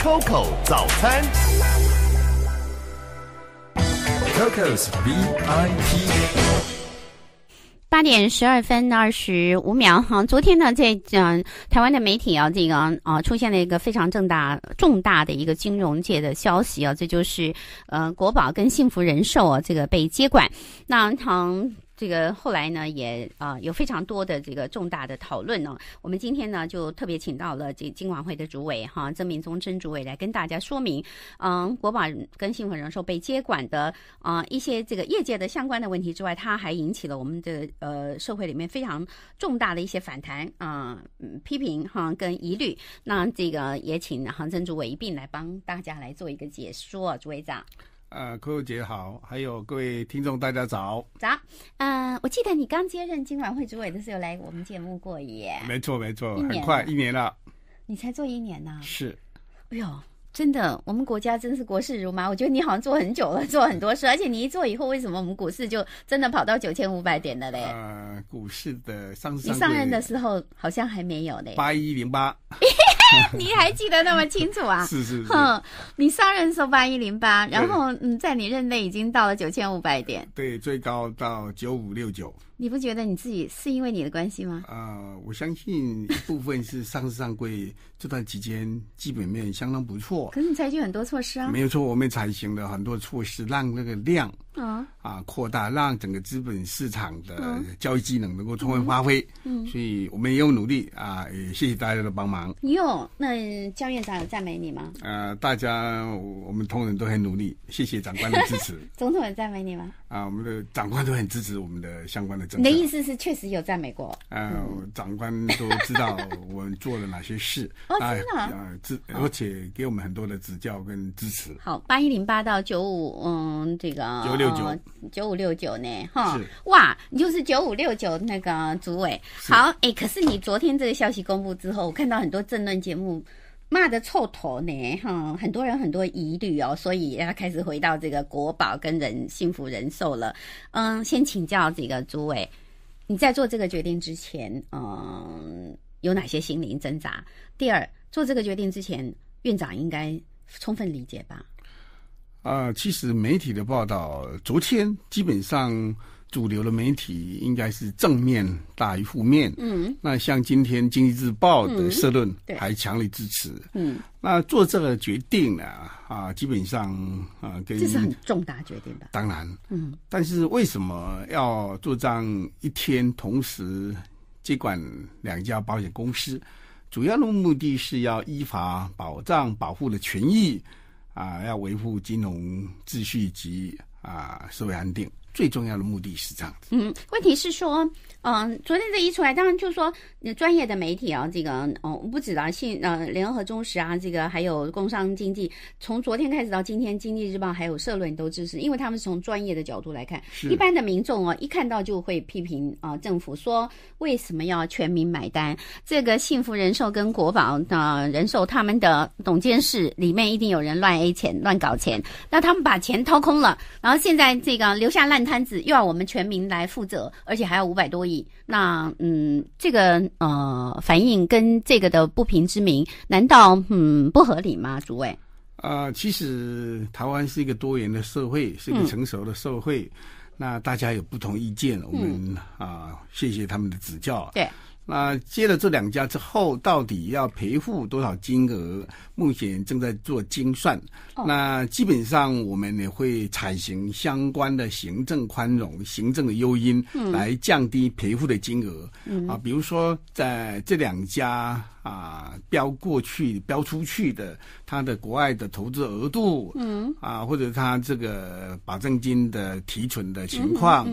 Coco 早餐，Coco's VIP，八点十二分二十五秒哈。昨天呢，在讲台湾的媒体啊，这个啊，出现了一个非常重大重大的一个金融界的消息啊，这就是呃，国宝跟幸福人寿啊，这个被接管。那唐。这个后来呢，也啊有非常多的这个重大的讨论呢。我们今天呢，就特别请到了这金管会的主委哈曾明宗曾主委来跟大家说明，嗯，国宝跟幸福人寿被接管的啊一些这个业界的相关的问题之外，它还引起了我们的呃社会里面非常重大的一些反弹啊批评哈跟疑虑。那这个也请曾主委一并来帮大家来做一个解说，主委长。呃，扣扣姐好，还有各位听众，大家早。早，呃，我记得你刚接任今晚会主委的时候来我们节目过耶。没错，没错，很快一年了。你才做一年呢。是。哎呦，真的，我们国家真是国事如麻。我觉得你好像做很久了，做很多事，而且你一做以后，为什么我们股市就真的跑到九千五百点了嘞？呃，股市的上你上任的时候好像还没有嘞。八一零八。你还记得那么清楚啊？是是，哼，你上任时候八一零八，然后嗯，在你任内已经到了九千五百点，对，最高到九五六九。你不觉得你自己是因为你的关系吗？啊，我相信一部分是上市上柜这段期间基本面相当不错。可是你采取很多措施啊？没有错，我们采取了很多措施，让那个量啊啊扩大，让整个资本市场的交易机能能够充分发挥。嗯，所以我们也有努力啊，也谢谢大家的帮忙。有，那江院长有赞美你吗？呃，大家我们同仁都很努力，谢谢长官的支持。总统也赞美你吗？啊，我们的长官都很支持我们的相关的。你的意思是确实有在美国？呃，长官都知道我做了哪些事。哦，真的呃，而且给我们很多的指教跟支持。好，八一零八到九五，嗯，这个九六九九五六九呢，哈，哇，你就是九五六九那个主委。好，哎，可是你昨天这个消息公布之后，我看到很多政论节目。骂的臭头呢，哈，很多人很多疑虑哦，所以要开始回到这个国宝跟人幸福人寿了。嗯，先请教这个诸位，你在做这个决定之前，嗯，有哪些心灵挣扎？第二，做这个决定之前，院长应该充分理解吧？啊，其实媒体的报道，昨天基本上。主流的媒体应该是正面大于负面。嗯，那像今天《经济日报》的社论还强力支持。嗯，那做这个决定呢啊，基本上啊，这是很重大决定的。当然，嗯，但是为什么要做这样一天同时接管两家保险公司？主要的目的是要依法保障、保护的权益啊，要维护金融秩序及啊社会安定。最重要的目的是这样子。嗯，问题是说，嗯，昨天这一出来，当然就是说，专业的媒体啊，这个哦，不止啊，信呃，联合中实啊，这个还有《工商经济》，从昨天开始到今天，《经济日报》还有社论都支持，因为他们是从专业的角度来看。一般的民众哦，一看到就会批评啊，政府说为什么要全民买单？这个幸福人寿跟国宝啊，人寿他们的董监事里面一定有人乱 A 钱、乱搞钱，那他们把钱掏空了，然后现在这个留下烂。摊子又要我们全民来负责，而且还要五百多亿。那嗯，这个呃反应跟这个的不平之名，难道嗯不合理吗？诸位？呃，其实台湾是一个多元的社会，是一个成熟的社会。那大家有不同意见，我们啊，谢谢他们的指教。对。那接了这两家之后，到底要赔付多少金额？目前正在做精算。那基本上我们也会采行相关的行政宽容、行政的优因，来降低赔付的金额。啊，比如说在这两家啊，标过去标出去的它的国外的投资额度，啊，或者他这个保证金的提存的情况。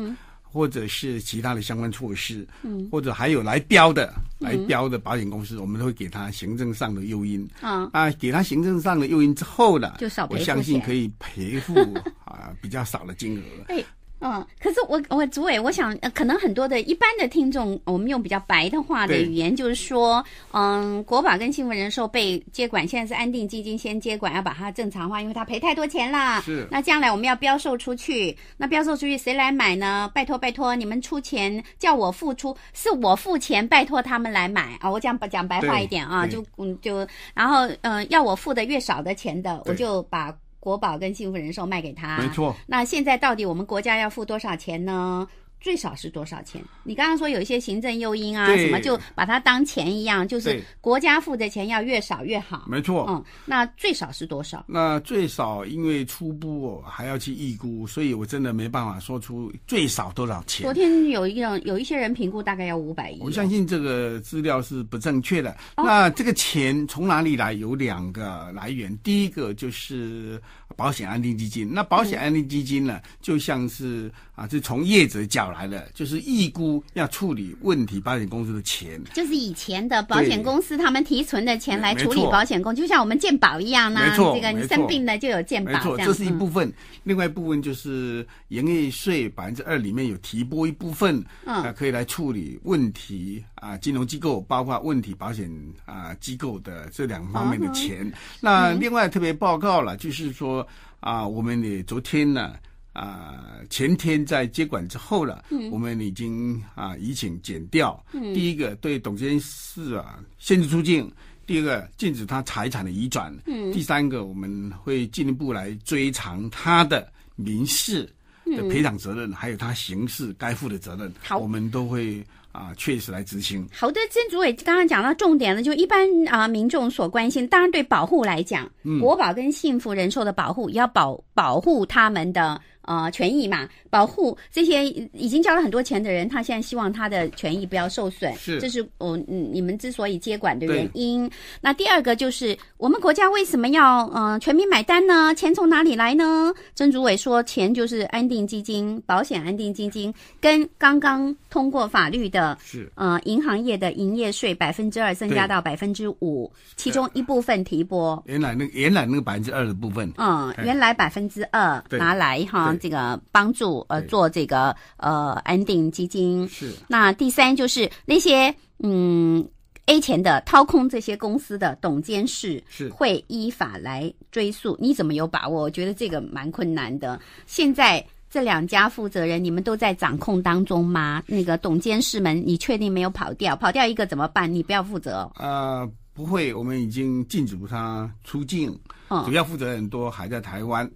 或者是其他的相关措施，嗯，或者还有来标的，来标的保险公司，我们都会给他行政上的诱因啊，啊，给他行政上的诱因之后呢，我相信可以赔付 啊比较少的金额。嗯，可是我我组委，我想可能很多的一般的听众，我们用比较白的话的语言，就是说，嗯，国宝跟幸福人寿被接管，现在是安定基金先接管，要把它正常化，因为它赔太多钱了。是。那将来我们要标售出去，那标售出去谁来买呢？拜托拜托，你们出钱叫我付出，是我付钱，拜托他们来买啊！我讲讲白话一点啊，就嗯就，然后嗯要我付的越少的钱的，我就把。国宝跟幸福人寿卖给他，没错。那现在到底我们国家要付多少钱呢？最少是多少钱？你刚刚说有一些行政诱因啊，什么就把它当钱一样，就是国家付的钱要越少越好。没错，嗯，那最少是多少？那最少，因为初步还要去预估，所以我真的没办法说出最少多少钱。昨天有一个有一些人评估，大概要五百亿。我相信这个资料是不正确的。那这个钱从哪里来？有两个来源，第一个就是。保险安定基金，那保险安定基金呢，就像是啊，是从业者缴来的，就是预估要处理问题保险公司的钱，就是以前的保险公司他们提存的钱来处理保险公，就像我们鉴宝一样呢。没错，这个你生病了就有鉴宝。没错，这是一部分，另外一部分就是营业税百分之二里面有提拨一部分，啊，可以来处理问题。啊，金融机构包括问题保险啊机构的这两方面的钱。那另外特别报告了，就是说啊，我们昨天呢啊前天在接管之后了，我们已经啊已经减掉。第一个对董监事啊限制出境，第二个禁止他财产的移转，第三个我们会进一步来追偿他的民事的赔偿责任，还有他刑事该负的责任，我们都会。啊，确实来执行。好的，曾主委刚刚讲到重点了，就一般啊，民众所关心，当然对保护来讲，国宝跟幸福人寿的保护，也要保保护他们的。呃权益嘛，保护这些已经交了很多钱的人，他现在希望他的权益不要受损，是，这是我你你们之所以接管的原因。那第二个就是我们国家为什么要嗯全民买单呢？钱从哪里来呢？曾祖伟说，钱就是安定基金、保险安定基金跟刚刚通过法律的是呃，银行业的营业税百分之二增加到百分之五，其中一部分提拨。原来那原来那个百分之二的部分，嗯，原来百分之二拿来哈。这个帮助呃做这个呃安定基金，是那第三就是那些嗯 A 钱的掏空这些公司的董监事是会依法来追溯，你怎么有把握？我觉得这个蛮困难的。现在这两家负责人你们都在掌控当中吗？那个董监事们，你确定没有跑掉？跑掉一个怎么办？你不要负责。呃，不会，我们已经禁止他出境。嗯，主要负责人都还在台湾。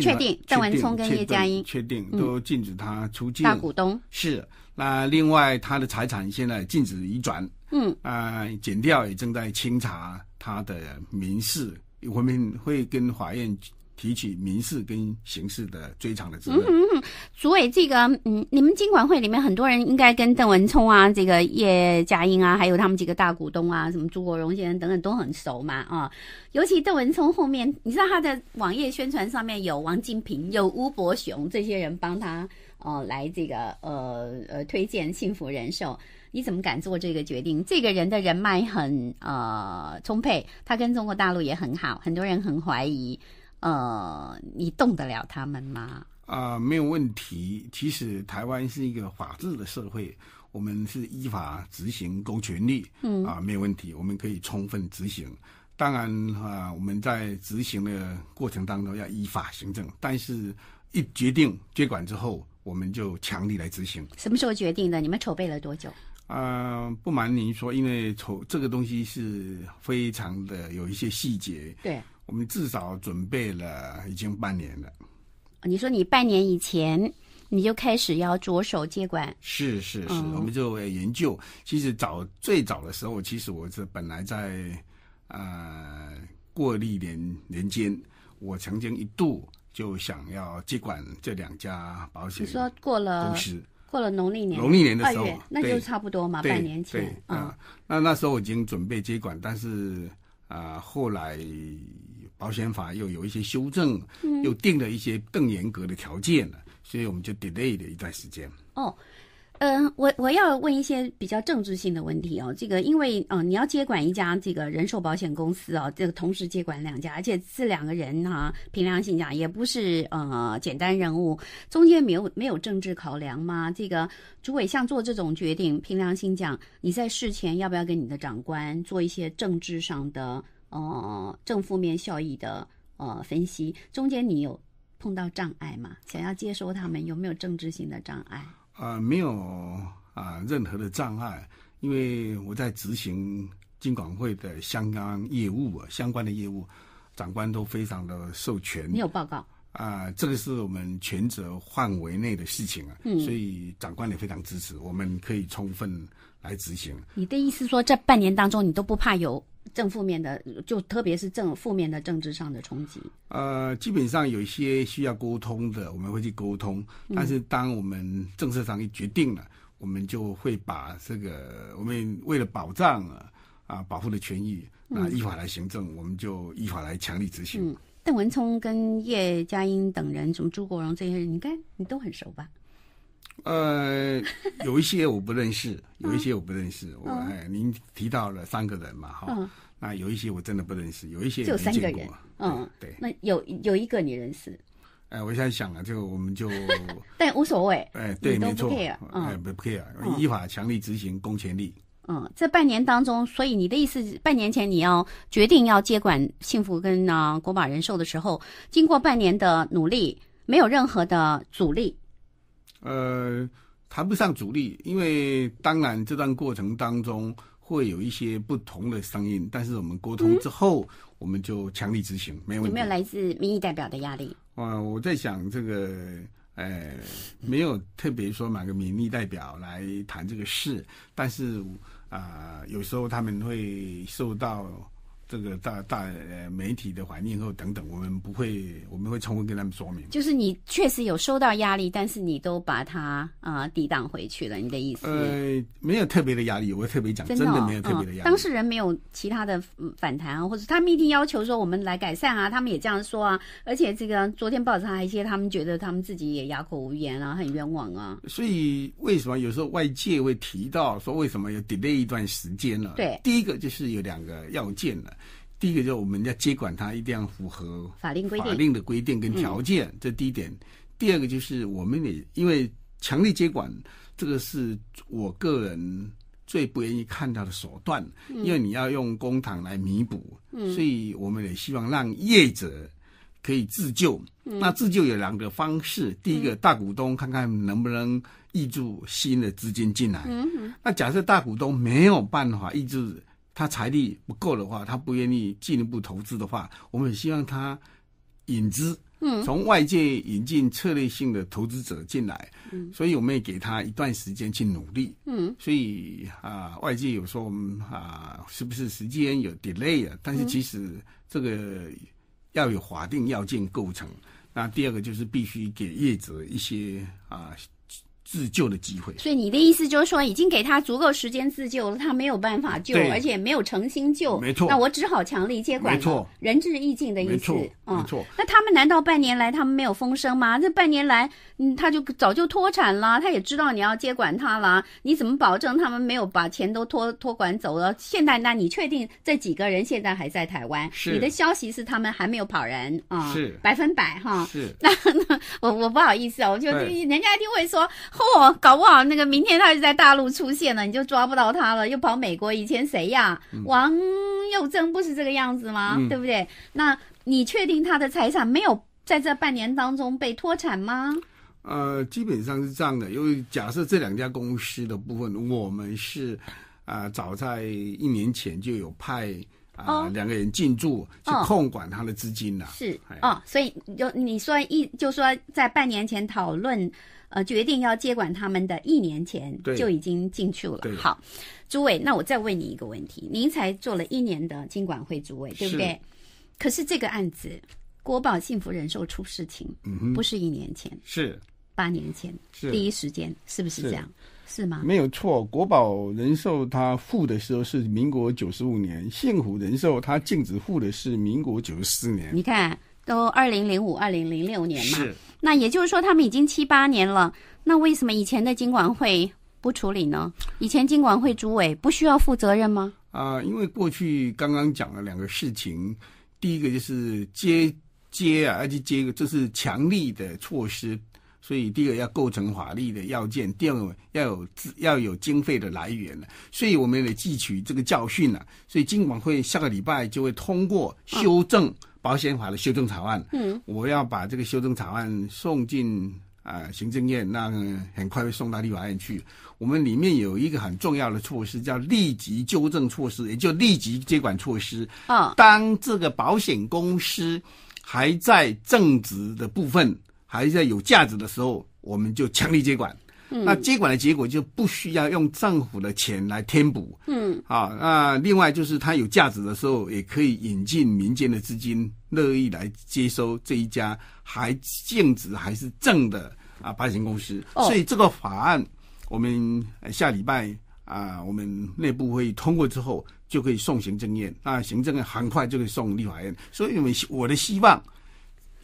确定，邓文聪跟叶嘉音确定都禁止他出境。大股东是那另外他的财产现在禁止移转。嗯啊，检掉也正在清查他的民事，我们会跟法院。提起民事跟刑事的追偿的责任。嗯嗯，主委，这个嗯，你们经管会里面很多人应该跟邓文聪啊，这个叶嘉英啊，还有他们几个大股东啊，什么朱国荣先生等等都很熟嘛啊。尤其邓文聪后面，你知道他的网页宣传上面有王金平，有吴伯雄这些人帮他呃来这个呃呃推荐幸福人寿，你怎么敢做这个决定？这个人的人脉很呃充沛，他跟中国大陆也很好，很多人很怀疑。呃，你动得了他们吗？啊，没有问题。其实台湾是一个法治的社会，我们是依法执行公权力，嗯，啊，没有问题，我们可以充分执行。当然啊，我们在执行的过程当中要依法行政，但是一决定接管之后，我们就强力来执行。什么时候决定的？你们筹备了多久？啊，不瞒您说，因为筹这个东西是非常的有一些细节。对。我们至少准备了已经半年了。你说你半年以前你就开始要着手接管？是是是，我们就研究。其实早最早的时候，其实我是本来在呃过历年年间，我曾经一度就想要接管这两家保险公司。过了过了农历年农历年的时候，那就差不多嘛，半年前啊。那那时候我已经准备接管，但是啊后来。保险法又有一些修正，又定了一些更严格的条件了，所以我们就 delay 了一段时间。哦，嗯，我我要问一些比较政治性的问题哦。这个，因为，嗯，你要接管一家这个人寿保险公司哦，这个同时接管两家，而且这两个人哈，凭良心讲也不是呃简单人物，中间没有没有政治考量吗？这个主委像做这种决定，凭良心讲，你在事前要不要跟你的长官做一些政治上的？哦，正负面效益的呃分析，中间你有碰到障碍吗？想要接收他们，有没有政治性的障碍？啊，没有啊，任何的障碍，因为我在执行金管会的相关业务，啊，相关的业务长官都非常的授权。你有报告啊？这个是我们全责范围内的事情啊，所以长官也非常支持，我们可以充分来执行。你的意思说，这半年当中，你都不怕有？正负面的，就特别是正负面的政治上的冲击。呃，基本上有一些需要沟通的，我们会去沟通。但是，当我们政策上一决定了，我们就会把这个，我们为了保障啊，啊，保护的权益，那依法来行政，我们就依法来强力执行。嗯，邓文聪跟叶嘉英等人，什么朱国荣这些人，你看你都很熟吧？呃，有一些我不认识，有一些我不认识。我哎，您提到了三个人嘛，哈，那有一些我真的不认识，有一些就三个人，嗯，对。那有有一个你认识，哎，我现在想啊，就我们就，但无所谓，哎，对，没错啊，嗯，不 care，依法强力执行公权力。嗯，这半年当中，所以你的意思，半年前你要决定要接管幸福跟呢国宝人寿的时候，经过半年的努力，没有任何的阻力。呃，谈不上阻力，因为当然这段过程当中会有一些不同的声音，但是我们沟通之后，我们就强力执行，没有问题。有没有来自民意代表的压力？啊，我在想这个，呃，没有特别说哪个民意代表来谈这个事，但是啊，有时候他们会受到。这个大大呃媒体的环境后等等，我们不会，我们会充分跟他们说明。就是你确实有收到压力，但是你都把它啊抵挡回去了，你的意思？呃，没有特别的压力，我特别讲，真的没有特别的压力。当事人没有其他的反弹啊，或者他们一定要求说我们来改善啊，他们也这样说啊。而且这个昨天报纸上还些，他们觉得他们自己也哑口无言啊，很冤枉啊。所以为什么有时候外界会提到说为什么要 delay 一段时间呢？对，第一个就是有两个要件了。第一个就是我们要接管它，一定要符合法令规定、法令的规定跟条件，这第一点。第二个就是我们也因为强力接管，这个是我个人最不愿意看到的手段，因为你要用公堂来弥补，所以我们也希望让业者可以自救。那自救有两个方式，第一个大股东看看能不能挹注新的资金进来。那假设大股东没有办法挹注。他财力不够的话，他不愿意进一步投资的话，我们希望他引资，嗯，从外界引进策略性的投资者进来，嗯，所以我们也给他一段时间去努力，嗯，所以啊，外界有说我们啊，是不是时间有 delay 啊？但是其实这个要有法定要件构成。那第二个就是必须给业者一些啊。自救的机会，所以你的意思就是说，已经给他足够时间自救了，他没有办法救，而且没有诚心救，没错。那我只好强力接管，没错，仁至义尽的意思，没错。那他们难道半年来他们没有风声吗？这半年来，嗯，他就早就脱产了，他也知道你要接管他了，你怎么保证他们没有把钱都托托管走了？现在，那你确定这几个人现在还在台湾？是你的消息是他们还没有跑人啊？是百分百哈？是 那我我不好意思啊，我就人家一定会说。嚯，搞不好那个明天他就在大陆出现了，你就抓不到他了，又跑美国。以前谁呀？王佑珍不是这个样子吗？对不对？那你确定他的财产没有在这半年当中被脱产吗？呃，基本上是这样的。因为假设这两家公司的部分，我们是啊，早在一年前就有派啊两个人进驻去控管他的资金了。是哦，所以就你说一就说在半年前讨论。呃，决定要接管他们的一年前就已经进去了。好，诸位，那我再问你一个问题：您才做了一年的金管会主委，对不对？可是这个案子，国宝幸福人寿出事情，不是一年前，是八年前，第一时间，是不是这样？是吗？没有错，国宝人寿它付的时候是民国九十五年，幸福人寿它禁止付的是民国九十四年。你看。都二零零五、二零零六年嘛，那也就是说他们已经七八年了。那为什么以前的经管会不处理呢？以前经管会主委不需要负责任吗？啊，因为过去刚刚讲了两个事情，第一个就是接接啊，而且接个这是强力的措施，所以第一个要构成法律的要件，第二个要有要有经费的来源了。所以我们也汲取这个教训了，所以经管会下个礼拜就会通过修正。保险法的修正草案，嗯，我要把这个修正草案送进啊行政院，那很快会送到立法院去。我们里面有一个很重要的措施，叫立即纠正措施，也就立即接管措施。啊，当这个保险公司还在正值的部分，还在有价值的时候，我们就强力接管。那接管的结果就不需要用政府的钱来填补。嗯，啊，那另外就是它有价值的时候，也可以引进民间的资金，乐意来接收这一家还净值还是正的啊，保险公司。所以这个法案，我们下礼拜啊，我们内部会通过之后，就可以送行政院，那行政院很快就可以送立法院。所以我们我的希望。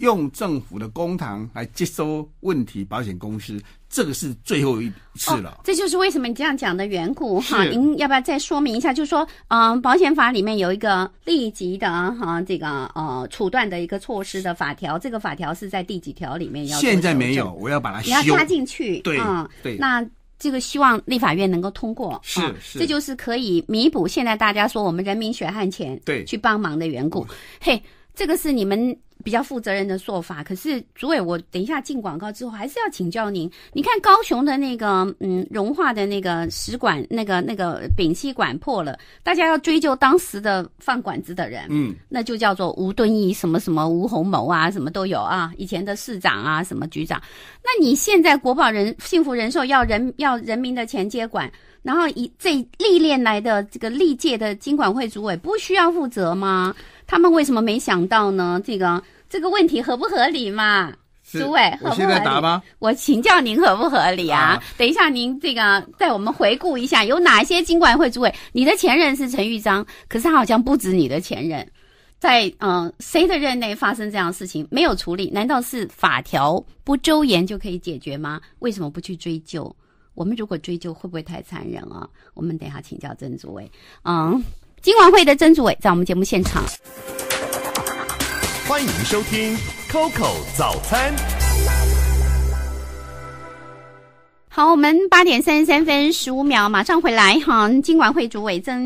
用政府的公堂来接收问题保险公司，这个是最后一次了。这就是为什么你这样讲的缘故哈。您要不要再说明一下？就是说，嗯，保险法里面有一个立即的哈，这个呃，处断的一个措施的法条，这个法条是在第几条里面要？现在没有，我要把它你要加进去。对，对。那这个希望立法院能够通过，是，这就是可以弥补现在大家说我们人民血汗钱对去帮忙的缘故。嘿，这个是你们。比较负责任的说法，可是主委，我等一下进广告之后，还是要请教您。你看高雄的那个，嗯，融化的那个食管，那个那个丙烯管破了，大家要追究当时的放管子的人，嗯，那就叫做吴敦义什么什么吴宏谋啊，什么都有啊，以前的市长啊，什么局长。那你现在国保人幸福人寿要人 要人民的钱接管，然后以这历练来的这个历届的经管会主委不需要负责吗？他们为什么没想到呢？这个这个问题合不合理嘛？诸位合不合理？我请教您合不合理啊？等一下，您这个带我们回顾一下，有哪些经管会？诸位，你的前任是陈玉章，可是他好像不止你的前任，在嗯谁的任内发生这样事情没有处理？难道是法条不周延就可以解决吗？为什么不去追究？我们如果追究，会不会太残忍啊？我们等一下请教郑诸位，嗯。金晚会的曾祖伟在我们节目现场，欢迎收听 COCO 早餐。好，我们八点三十三分十五秒，马上回来哈。金管会主委曾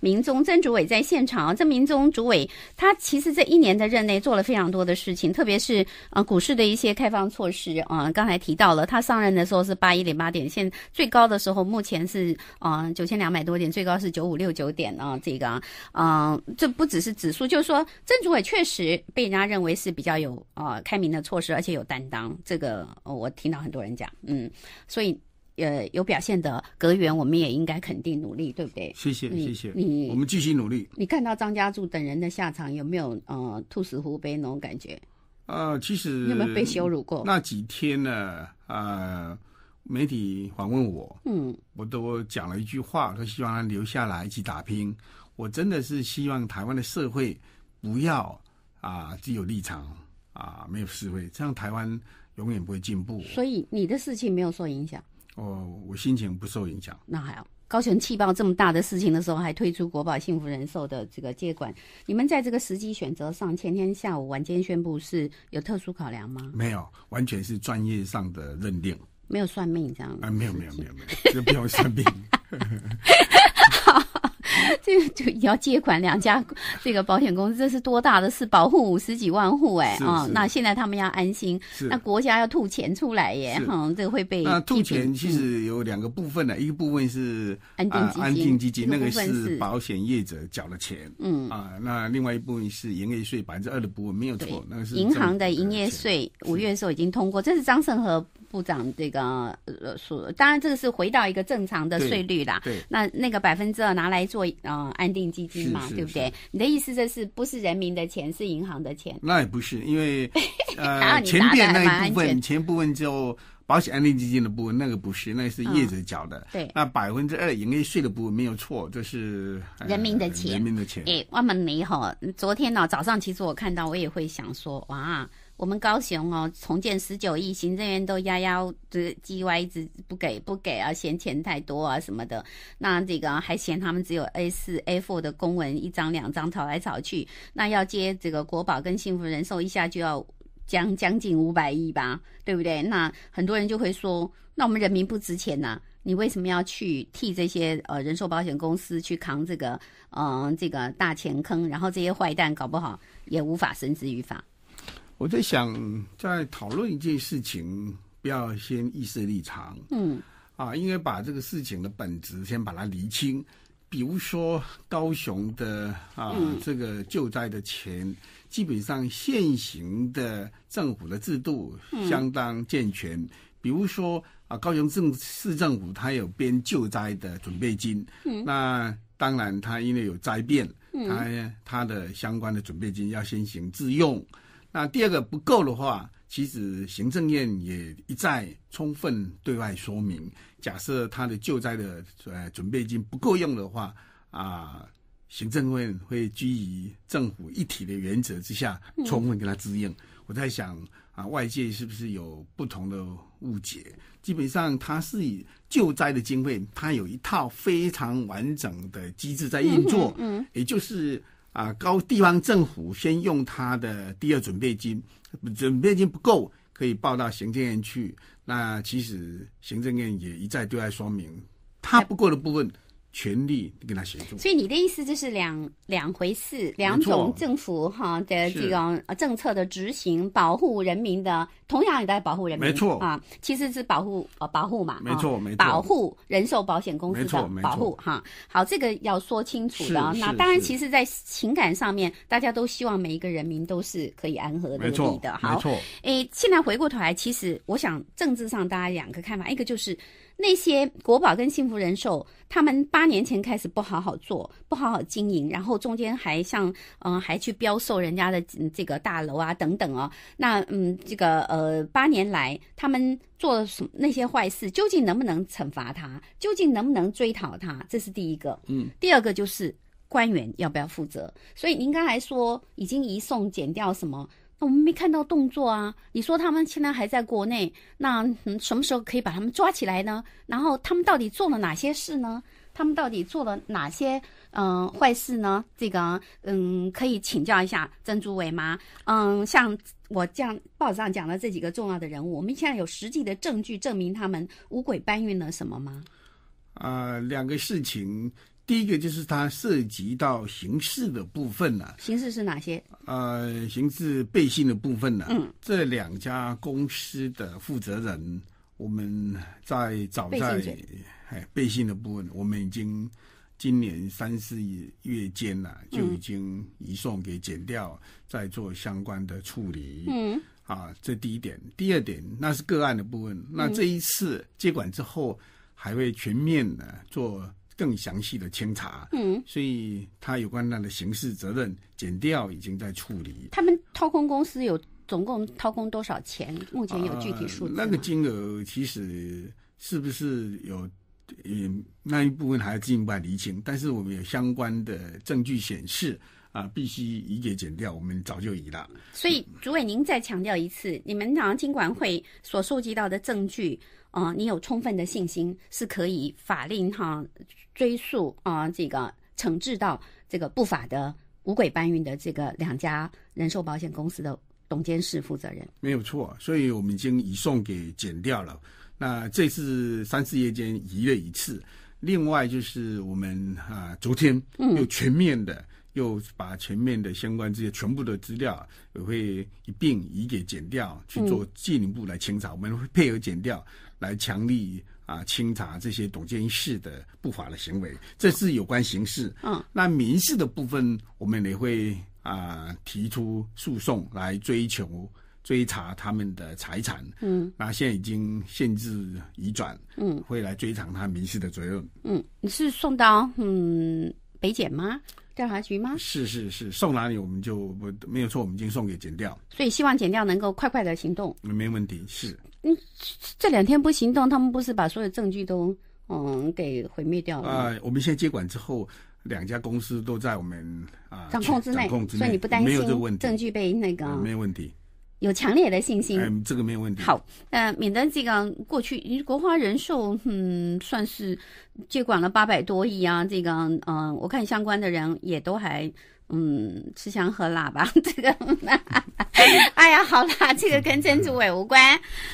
明宗，曾主委在现场。曾明宗主委，他其实这一年的任内做了非常多的事情，特别是啊股市的一些开放措施啊，刚才提到了。他上任的时候是八一零八点，现最高的时候目前是啊九千两百多点，最高是九五六九点啊。这个啊，这不只是指数，就是说曾主委确实被人家认为是比较有啊开明的措施，而且有担当。这个我听到很多人讲，嗯。所以，呃，有表现的格员，我们也应该肯定努力，对不对？谢谢，谢谢，你，我们继续努力。你看到张家柱等人的下场，有没有呃兔死狐悲那种感觉？呃，其实你有没有被羞辱过？那几天呢？呃，媒体访问我，嗯，我都讲了一句话，说希望他留下来一起打拼。我真的是希望台湾的社会不要啊只有立场啊没有是非，这样台湾。永远不会进步，所以你的事情没有受影响。哦，我心情不受影响。那还好，高雄气爆这么大的事情的时候，还推出国宝幸福人寿的这个接管。你们在这个时机选择上，前天下午晚间宣布是有特殊考量吗？没有，完全是专业上的认定，没有算命这样。啊，没有没有没有没有，就不用算命。这个就你要借款两家，这个保险公司这是多大的事？保护五十几万户哎啊，那现在他们要安心，那国家要吐钱出来耶哈，这个会被。那吐钱其实有两个部分呢，一个部分是安定基金，那个是保险业者缴的钱，嗯啊，那另外一部分是营业税百分之二的部分，没有错，那个是银行的营业税，五月的时候已经通过，这是张盛和。部长这个呃，说当然这个是回到一个正常的税率啦。对。那那个百分之二拿来做呃安定基金嘛，对不对？你的意思这是不是人民的钱，是银行的钱？那也不是，因为 呃，前边那一部分，前部分就保险安定基金的部分，那个不是，那是业者缴的。对。那百分之二营业税的部分没有错，就是人民的钱，人民的钱。哎，我们你好，昨天呢早上，其实我看到我也会想说哇。我们高雄哦，重建十九亿，行政院都压压，这 G Y 直不给不给啊，嫌钱太多啊什么的。那这个还嫌他们只有 A 四 A 四的公文一张两张，吵来吵去。那要接这个国宝跟幸福人寿，一下就要将将近五百亿吧，对不对？那很多人就会说，那我们人民不值钱呐？你为什么要去替这些呃人寿保险公司去扛这个嗯这个大钱坑？然后这些坏蛋搞不好也无法绳之于法。我在想，在讨论一件事情，不要先意识立场，嗯，啊，应该把这个事情的本质先把它理清。比如说高雄的啊，这个救灾的钱，基本上现行的政府的制度相当健全。比如说啊，高雄政市政府它有编救灾的准备金，嗯、那当然它因为有灾变，它它的相关的准备金要先行自用。那第二个不够的话，其实行政院也一再充分对外说明，假设他的救灾的呃准备金不够用的话啊，行政院会基于政府一体的原则之下，充分给他支应。我在想啊，外界是不是有不同的误解？基本上它是以救灾的经费，它有一套非常完整的机制在运作，嗯，也就是。啊，高地方政府先用他的第二准备金，准备金不够可以报到行政院去。那其实行政院也一再对外说明，他不够的部分。全力跟他协助，所以你的意思就是两两回事，两种政府哈的这种政策的执行，保护人民的同样也在保护人民，没错啊，其实是保护呃保护嘛，没错没错，保护人寿保险公司的保护哈。好，这个要说清楚的。那当然，其实在情感上面，大家都希望每一个人民都是可以安和得已的。好，哎，现在回过头来，其实我想政治上大家两个看法，一个就是。那些国宝跟幸福人寿，他们八年前开始不好好做，不好好经营，然后中间还像嗯还去标售人家的这个大楼啊等等哦，那嗯这个呃八年来他们做了什么那些坏事，究竟能不能惩罚他？究竟能不能追讨他？这是第一个。嗯，第二个就是官员要不要负责？所以您刚才说已经移送减掉什么？那我们没看到动作啊！你说他们现在还在国内，那什么时候可以把他们抓起来呢？然后他们到底做了哪些事呢？他们到底做了哪些嗯坏事呢？这个嗯可以请教一下珍珠伟吗？嗯，像我这样报纸上讲的这几个重要的人物，我们现在有实际的证据证明他们五鬼搬运了什么吗？啊，两个事情。第一个就是它涉及到刑事的部分呢。刑事是哪些？呃，刑事背信的部分呢？嗯，这两家公司的负责人，我们在早在背信的部分，我们已经今年三四月间了就已经移送给检调，在做相关的处理。嗯，啊，这第一点，第二点，那是个案的部分。那这一次接管之后，还会全面的做。更详细的清查，嗯，所以他有关那的刑事责任减掉已经在处理。他们掏空公司有总共掏空多少钱？目前有具体数字那个金额其实是不是有？嗯，那一部分还要进一步厘清。但是我们有相关的证据显示啊，必须移解减掉，我们早就移了。所以，主委，您再强调一次，你们好像经管会所收集到的证据。啊，你有充分的信心是可以法令哈追溯啊，这个惩治到这个不法的无轨搬运的这个两家人寿保险公司的董监事负责人没有错，所以我们已经移送给减掉了。那这次三四夜间移了一次，另外就是我们啊昨天又全面的又把前面的相关这些全部的资料，也会一并移给减掉，去做进一步来清查，我们会配合减掉。来强力啊清查这些董监事的不法的行为，这是有关刑事。嗯，那民事的部分，我们也会啊提出诉讼来追求追查他们的财产。嗯，那现在已经限制移转。嗯，会来追偿他民事的责任。嗯，你是送到嗯北检吗？调查局吗？是是是，送哪里我们就没有错，我们已经送给检调。所以希望检调能够快快的行动。没问题，是。嗯，这两天不行动，他们不是把所有证据都嗯给毁灭掉了？啊，我们现在接管之后，两家公司都在我们啊掌控之内，所以你不担心没有这问证据被那个没有问题，有强烈的信心。嗯，这个没有问题。好，呃，免得这个过去国华人寿嗯算是接管了八百多亿啊，这个嗯，我看相关的人也都还。嗯，吃香喝辣吧，这个，哎呀，好啦，这个跟曾志伟无关。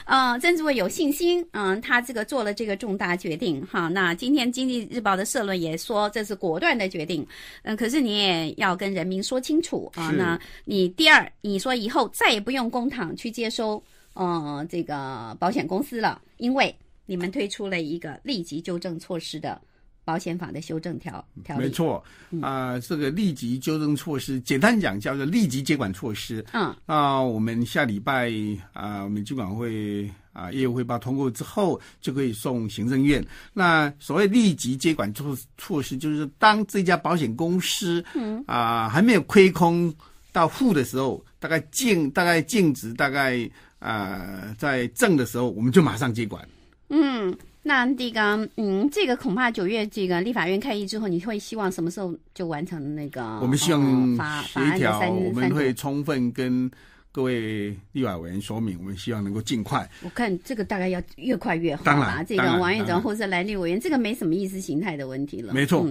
嗯，曾志伟有信心，嗯，他这个做了这个重大决定，哈，那今天《经济日报》的社论也说这是果断的决定。嗯，可是你也要跟人民说清楚啊。那你第二，你说以后再也不用工厂去接收，嗯，这个保险公司了，因为你们推出了一个立即纠正措施的。保险法的修正条条没错啊，这个立即纠正措施，简单讲叫做立即接管措施。嗯，那我们下礼拜啊，我们监管会啊，业务汇报通过之后，就可以送行政院。那所谓立即接管措措施，就是当这家保险公司啊还没有亏空到负的时候，大概净大概净值大概啊在正的时候，我们就马上接管。嗯。那这个，嗯，这个恐怕九月这个立法院开议之后，你会希望什么时候就完成那个？我们希法法案的我们会充分跟各位立法委员说明，我们希望能够尽快。我看这个大概要越快越好。当然，这个王院长或者蓝立委员，这个没什么意识形态的问题了。没错，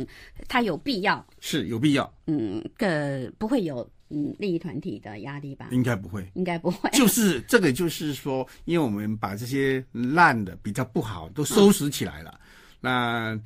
他有必要是有必要，嗯，呃，不会有。嗯，利益团体的压力吧，应该不会，应该不会，就是这个，就是说，因为我们把这些烂的、比较不好都收拾起来了，那。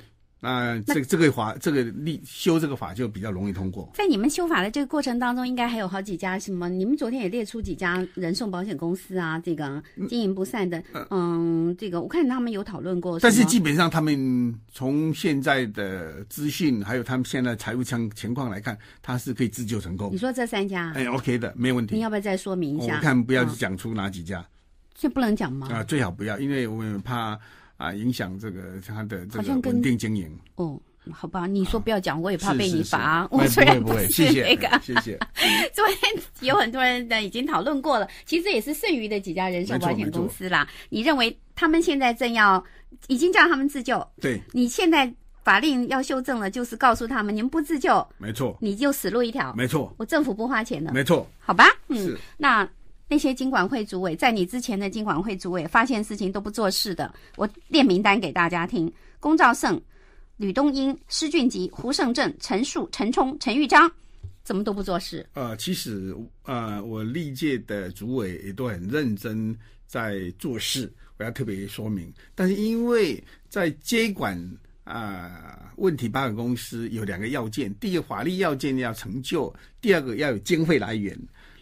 啊，这这个法，这个立修这个法就比较容易通过。在你们修法的这个过程当中，应该还有好几家什么？你们昨天也列出几家人寿保险公司啊，这个经营不善的。嗯，这个我看他们有讨论过。但是基本上，他们从现在的资讯，还有他们现在财务情情况来看，他是可以自救成功。你说这三家？哎，OK 的，没问题。你要不要再说明一下？我看不要讲出哪几家。这不能讲吗？啊，最好不要，因为我们怕。啊，影响这个他的这个稳定经营。哦，好吧，你说不要讲，我也怕被你罚。不会不会，谢谢，谢谢。昨天有很多人呢已经讨论过了，其实也是剩余的几家人寿保险公司啦。你认为他们现在正要，已经叫他们自救。对，你现在法令要修正了，就是告诉他们，你们不自救，没错，你就死路一条。没错，我政府不花钱的。没错，好吧，嗯，那。那些金管会主委，在你之前的金管会主委发现事情都不做事的，我列名单给大家听：龚兆胜、吕东英、施俊吉、胡胜正、陈树、陈冲、陈玉章，怎么都不做事？呃，其实呃，我历届的主委也都很认真在做事，我要特别说明。但是因为在接管啊问题保险公司，有两个要件：第一，个法律要件要成就；第二个要有经费来源。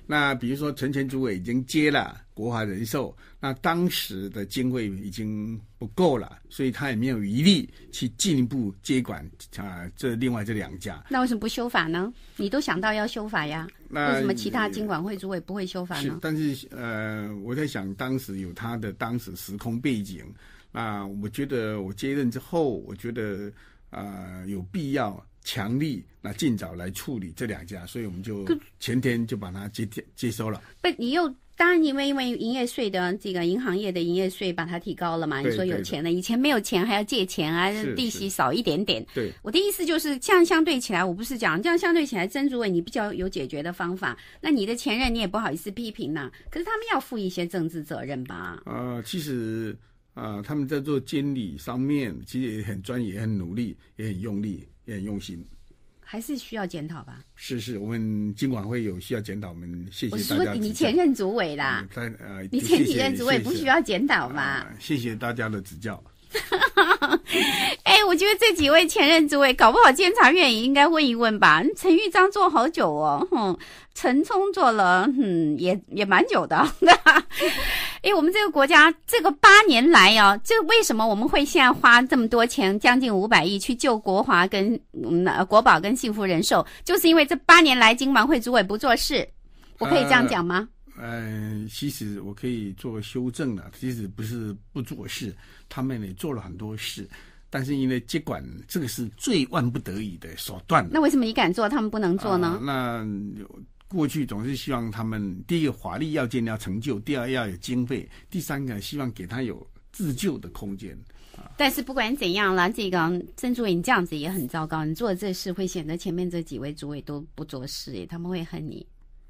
那比如说，陈前主委已经接了国华人寿，那当时的经费已经不够了，所以他也没有余力去进一步接管啊这另外这两家。那为什么不修法呢？你都想到要修法呀？那为什么其他金管会主委不会修法呢？但是呃，我在想，当时有他的当时时空背景，那我觉得我接任之后，我觉得啊有必要。强力那尽早来处理这两家，所以我们就前天就把它接接收了。不，你又当然因为因为营业税的这个银行业的营业税把它提高了嘛？你说有钱了，以前没有钱还要借钱啊，利息少一点点。对，我的意思就是，这样相对起来，我不是讲这样相对起来，曾主委你比较有解决的方法，那你的前任你也不好意思批评呐，可是他们要负一些政治责任吧？啊，其实啊，他们在做监理上面，其实也很专业、很努力、也很用力。也很用心，还是需要检讨吧。是是，我们今管会有需要检讨，我们谢谢大家。你说你前任主委啦。但呃，你前几任主委不需要检讨吗？谢谢大家的指教。哎，我觉得这几位前任主委，搞不好监察院也应该问一问吧。陈玉章坐好久哦，哼，陈冲坐了，嗯，也也蛮久的。哎，我们这个国家这个八年来哦，这为什么我们会现在花这么多钱，将近五百亿去救国华跟国宝跟幸福人寿，就是因为这八年来金管会主委不做事，我可以这样讲吗？嗯，其实我可以做修正的，其实不是不做事，他们也做了很多事，但是因为接管这个是最万不得已的手段。那为什么你敢做，他们不能做呢？那。过去总是希望他们：第一，华丽要建要成就；第二，要有经费；第三个，希望给他有自救的空间。啊！但是不管怎样了，这个郑主任你这样子也很糟糕。你做这事会显得前面这几位主委都不做事，他们会恨你。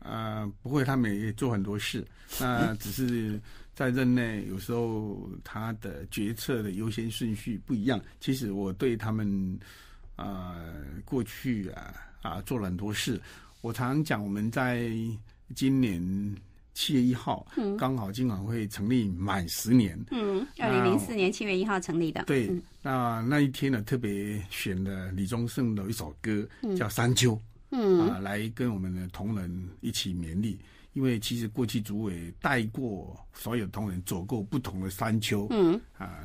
嗯，不会，他们也做很多事。那只是在任内，有时候他的决策的优先顺序不一样。其实我对他们，啊，过去啊啊，做了很多事。我常讲，我们在今年七月一号，嗯，刚好金管会成立满十年。嗯，二零零四年七月一号成立的。对，那那一天呢，特别选了李宗盛的一首歌叫《山丘》，嗯，啊，来跟我们的同仁一起勉励，因为其实过去主委带过所有同仁，走过不同的山丘。嗯啊。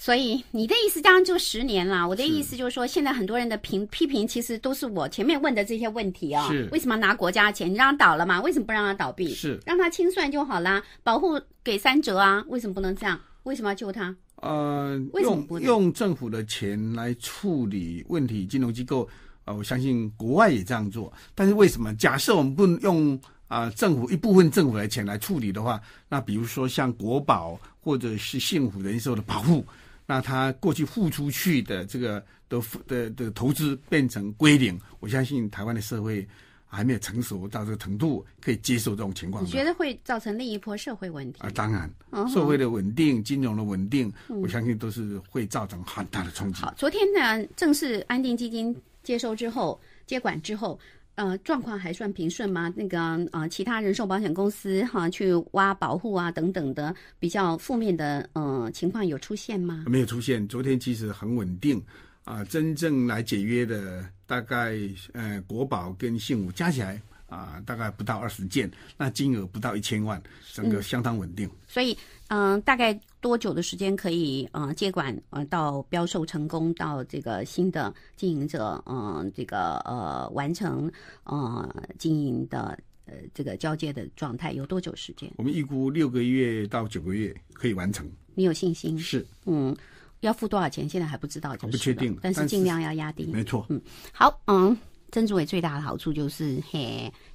所以你的意思，这样就十年了。我的意思就是说，现在很多人的评批评，其实都是我前面问的这些问题啊。是为什么拿国家钱你让他倒了吗？为什么不让他倒闭？是让他清算就好啦，保护给三折啊？为什么不能这样？为什么要救他？呃，用用政府的钱来处理问题金融机构啊，我相信国外也这样做。但是为什么？假设我们不能用啊政府一部分政府的钱来处理的话，那比如说像国宝或者是幸福人寿的保护。那他过去付出去的这个都付的的投资变成归零，我相信台湾的社会还没有成熟到这个程度，可以接受这种情况。你觉得会造成另一波社会问题？啊，当然，社会的稳定、金融的稳定，我相信都是会造成很大的冲击。好，昨天呢，正式安定基金接收之后接管之后。呃，状况还算平顺吗？那个啊，其他人寿保险公司哈，去挖保护啊等等的比较负面的呃情况有出现吗？没有出现，昨天其实很稳定，啊，真正来解约的大概呃，国保跟信福加起来啊，大概不到二十件，那金额不到一千万，整个相当稳定。所以嗯，大概。多久的时间可以啊接管呃到标售成功到这个新的经营者嗯这个呃完成呃经营的呃这个交接的状态有多久时间？我们预估六个月到九个月可以完成。你有信心？是，嗯，要付多少钱现在还不知道，就是不确定，但是尽量要压低。没错，嗯，好，嗯，曾子伟最大的好处就是很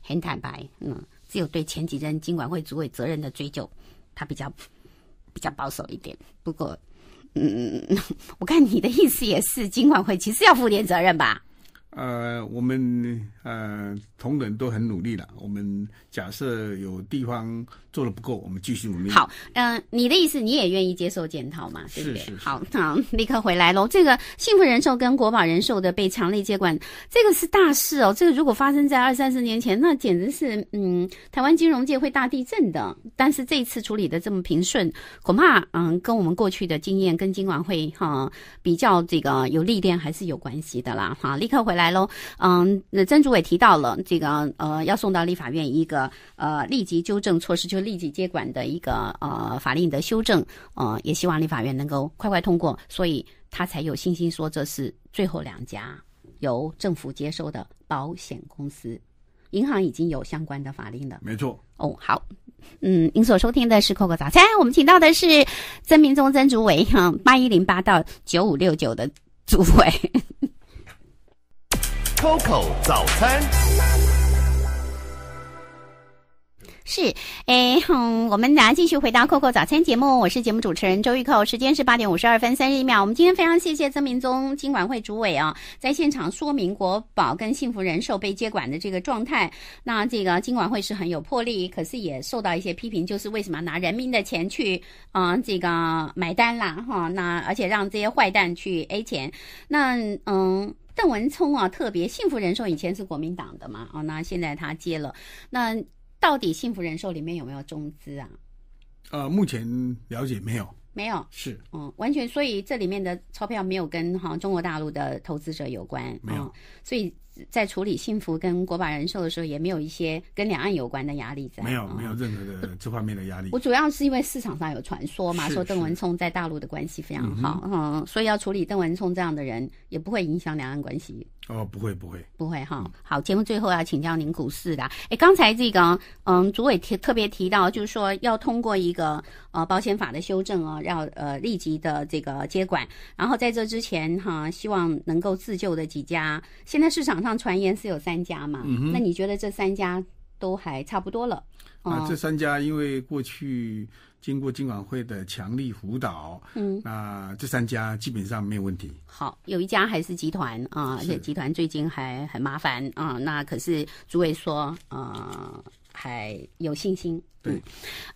很坦白，嗯，只有对前几任经管会主委责任的追究，他比较。比较保守一点，不过，嗯，我看你的意思也是，金管会其实要负点责任吧。呃，我们呃同仁都很努力了。我们假设有地方做的不够，我们继续努力。好，嗯，你的意思你也愿意接受检讨嘛？对不对？好，那立刻回来喽。这个幸福人寿跟国宝人寿的被强力接管，这个是大事哦。这个如果发生在二三十年前，那简直是嗯，台湾金融界会大地震的。但是这一次处理的这么平顺，恐怕嗯，跟我们过去的经验跟今晚会哈比较这个有历练还是有关系的啦。好，立刻回来。来喽，嗯，那曾主委提到了这个，呃，要送到立法院一个呃立即纠正措施，就立即接管的一个呃法令的修正，呃，也希望立法院能够快快通过，所以他才有信心说这是最后两家由政府接收的保险公司，银行已经有相关的法令了，没错。哦，好，嗯，您所收听的是《Coco 早餐》，我们请到的是曾明忠、曾主委，哈，八一零八到九五六九的主委。Coco 早餐是，哎，我们来继续回到 Coco 早餐节目。我是节目主持人周玉蔻，时间是八点五十二分三十一秒。我们今天非常谢谢曾明宗，金管会主委啊，在现场说明国宝跟幸福人寿被接管的这个状态。那这个金管会是很有魄力，可是也受到一些批评，就是为什么拿人民的钱去，嗯，这个买单啦，哈，那而且让这些坏蛋去 A 钱，那嗯。邓文聪啊，特别幸福人寿以前是国民党的嘛，哦，那现在他接了，那到底幸福人寿里面有没有中资啊？呃，目前了解没有，没有，是，嗯，完全，所以这里面的钞票没有跟哈中国大陆的投资者有关，没有，所以。在处理幸福跟国宝人寿的时候，也没有一些跟两岸有关的压力，没有，没有任何的这方面的压力。我主要是因为市场上有传说嘛，说邓文聪在大陆的关系非常好，嗯，所以要处理邓文聪这样的人，也不会影响两岸关系。哦，不会，不会，不会哈。好，节目最后要请教您股市的。哎，刚才这个，嗯，主委提特别提到，就是说要通过一个呃保险法的修正啊，要呃立即的这个接管。然后在这之前哈，希望能够自救的几家，现在市场。上传言是有三家嘛？那你觉得这三家都还差不多了？啊，这三家因为过去经过金管会的强力辅导，嗯，那这三家基本上没有问题。好，有一家还是集团啊，而且集团最近还很麻烦啊。那可是诸位说啊，还有信心？对，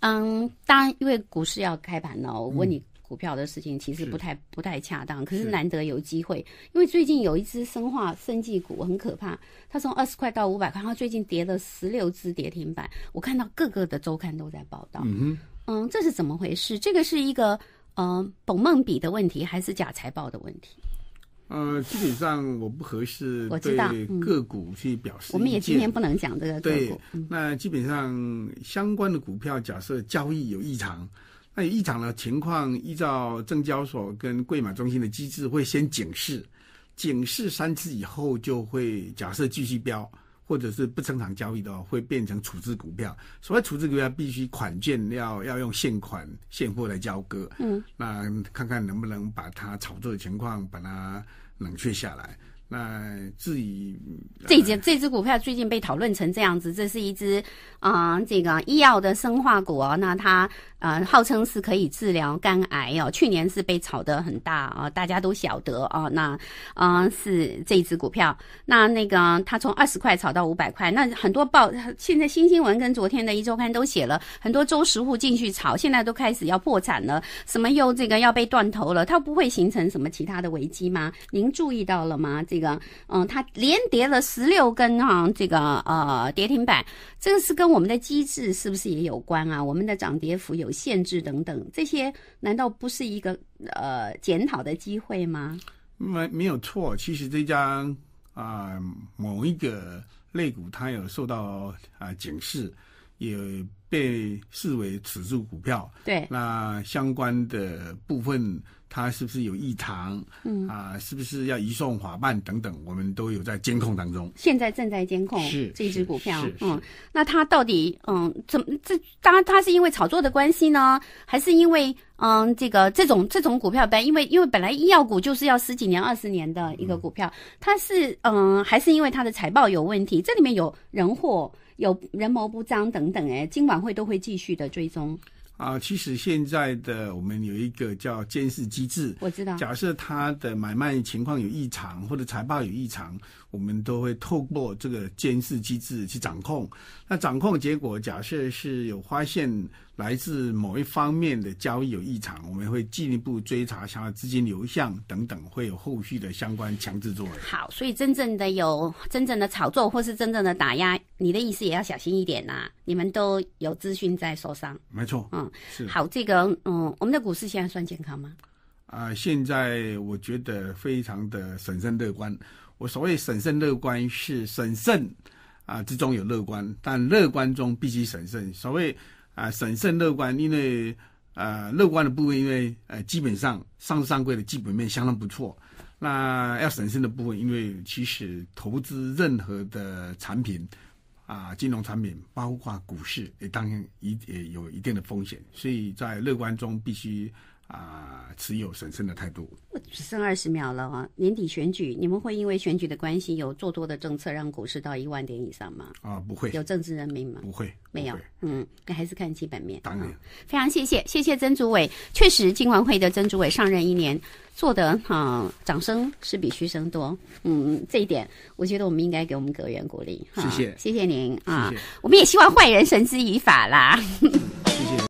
嗯，当然，因为股市要开盘了，我问你。股票的事情其实不太不太恰当，可是难得有机会，因为最近有一只生化生技股很可怕，它从二十块到五百块，它最近跌了十六只跌停板，我看到各个的周刊都在报道。嗯嗯，这是怎么回事？这个是一个嗯，董梦比的问题还是假财报的问题？呃，基本上我不合适对个股去表示，我们也今天不能讲这个。对，那基本上相关的股票，假设交易有异常。那异常的情况，依照证交所跟贵买中心的机制，会先警示，警示三次以后，就会假设继续标，或者是不正常交易的话，会变成处置股票。所谓处置股票，必须款券要要用现款现货来交割。嗯，那看看能不能把它炒作的情况，把它冷却下来。那至于这这这只股票最近被讨论成这样子，这是一只啊，这个医药的生化股哦，那它。啊，号称是可以治疗肝癌哦，去年是被炒得很大啊，大家都晓得啊。那，啊，是这只股票。那那个，它从二十块炒到五百块，那很多报，现在新新闻跟昨天的一周刊都写了很多周十户进去炒，现在都开始要破产了，什么又这个要被断头了，它不会形成什么其他的危机吗？您注意到了吗？这个，嗯，它连跌了十六根啊，这个呃，跌停板，这个是跟我们的机制是不是也有关啊？我们的涨跌幅有。有限制等等，这些难道不是一个呃检讨的机会吗？没没有错，其实这张啊某一个类股它有受到啊警示，也被视为指数股票。对，那相关的部分。它是不是有异常？嗯啊，是不是要移送法办等等？我们都有在监控当中。现在正在监控这只股票，嗯，那它到底嗯，怎么这然，它是因为炒作的关系呢？还是因为嗯，这个这种这种股票板，因为因为本来医药股就是要十几年二十年的一个股票，它是嗯，还是因为它的财报有问题？这里面有人祸，有人谋不张等等，哎，今晚会都会继续的追踪。啊，其实现在的我们有一个叫监视机制。我知道，假设他的买卖情况有异常，或者财报有异常。我们都会透过这个监视机制去掌控。那掌控结果，假设是有发现来自某一方面的交易有异常，我们会进一步追查相关资金流向等等，会有后续的相关强制作为。好，所以真正的有真正的炒作或是真正的打压，你的意思也要小心一点呐。你们都有资讯在手上，没错。嗯，是好。这个嗯，我们的股市现在算健康吗？啊，现在我觉得非常的审慎乐观。我所谓审慎乐观是审慎啊之中有乐观，但乐观中必须审慎。所谓啊审慎乐观，因为呃乐观的部分，因为呃基本上上市上柜的基本面相当不错。那要审慎的部分，因为其实投资任何的产品啊，金融产品，包括股市，也当然一也有一定的风险。所以在乐观中必须。啊，持有审慎的态度。只剩二十秒了啊！年底选举，你们会因为选举的关系有做多的政策，让股市到一万点以上吗？啊，不会。有政治任命吗？不会，没有。嗯，还是看基本面。当然。非常谢谢，谢谢曾祖伟。确实，金管会的曾祖伟上任一年做的，哈，掌声是比嘘声多。嗯，这一点我觉得我们应该给我们阁员鼓励。谢谢，谢谢您啊。我们也希望坏人绳之以法啦。